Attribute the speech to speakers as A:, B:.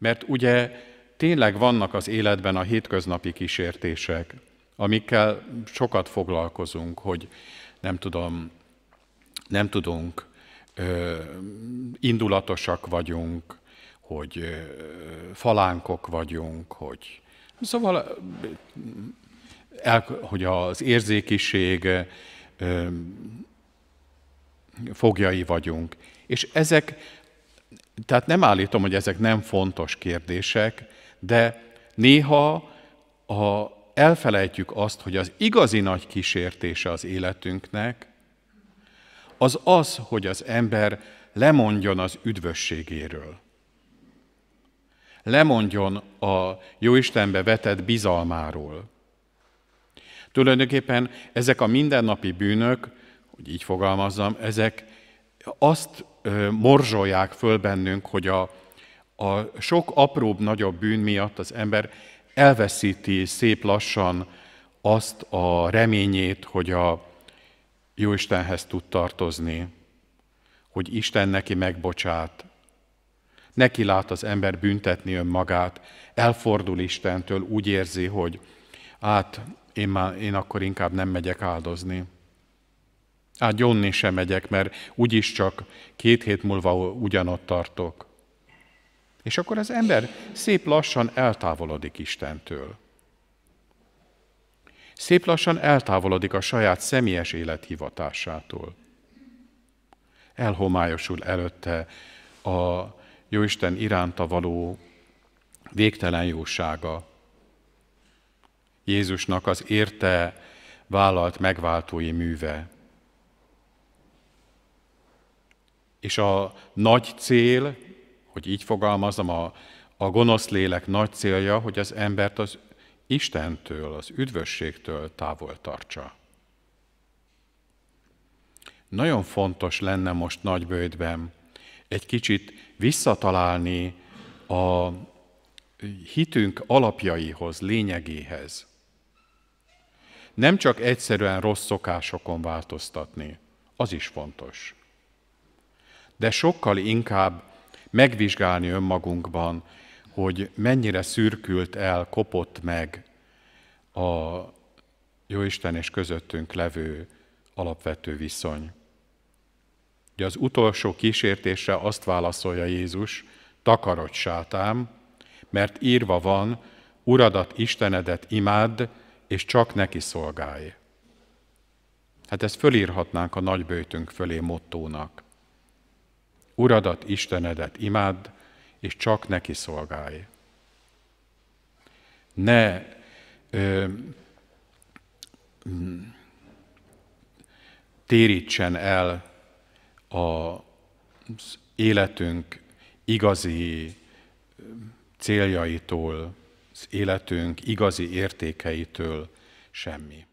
A: Mert ugye tényleg vannak az életben a hétköznapi kísértések, amikkel sokat foglalkozunk, hogy nem tudom, nem tudunk, ö, indulatosak vagyunk, hogy ö, falánkok vagyunk, hogy szóval el, hogy az érzékiség ö, fogjai vagyunk. És ezek tehát nem állítom, hogy ezek nem fontos kérdések, de néha a, elfelejtjük azt, hogy az igazi nagy kísértése az életünknek, az az, hogy az ember lemondjon az üdvösségéről. Lemondjon a Jóistenbe vetett bizalmáról. Tulajdonképpen ezek a mindennapi bűnök, hogy így fogalmazzam, ezek azt morzsolják föl bennünk, hogy a, a sok apróbb, nagyobb bűn miatt az ember elveszíti szép lassan azt a reményét, hogy a Jóistenhez tud tartozni, hogy Isten neki megbocsát, neki lát az ember büntetni önmagát, elfordul Istentől, úgy érzi, hogy hát én, már, én akkor inkább nem megyek áldozni. Hát gyónni sem megyek, mert úgyis csak két hét múlva ugyanott tartok. És akkor az ember szép lassan eltávolodik Istentől. Szép lassan eltávolodik a saját személyes élethivatásától. Elhomályosul előtte a Jóisten iránta való végtelen jósága. Jézusnak az érte vállalt megváltói műve. És a nagy cél, hogy így fogalmazom, a, a gonosz lélek nagy célja, hogy az embert az Istentől, az üdvösségtől távol tartsa. Nagyon fontos lenne most nagybődben egy kicsit visszatalálni a hitünk alapjaihoz, lényegéhez. Nem csak egyszerűen rossz szokásokon változtatni, az is fontos de sokkal inkább megvizsgálni önmagunkban, hogy mennyire szürkült el, kopott meg a Jóisten és közöttünk levő alapvető viszony. Ugye az utolsó kísértésre azt válaszolja Jézus, takarodj sátám, mert írva van, uradat, Istenedet imádd, és csak neki szolgálj. Hát ezt fölírhatnánk a nagybőtünk fölé mottónak. Uradat, Istenedet imádd, és csak neki szolgálj. Ne ö, mm, térítsen el az életünk igazi céljaitól, az életünk igazi értékeitől semmi.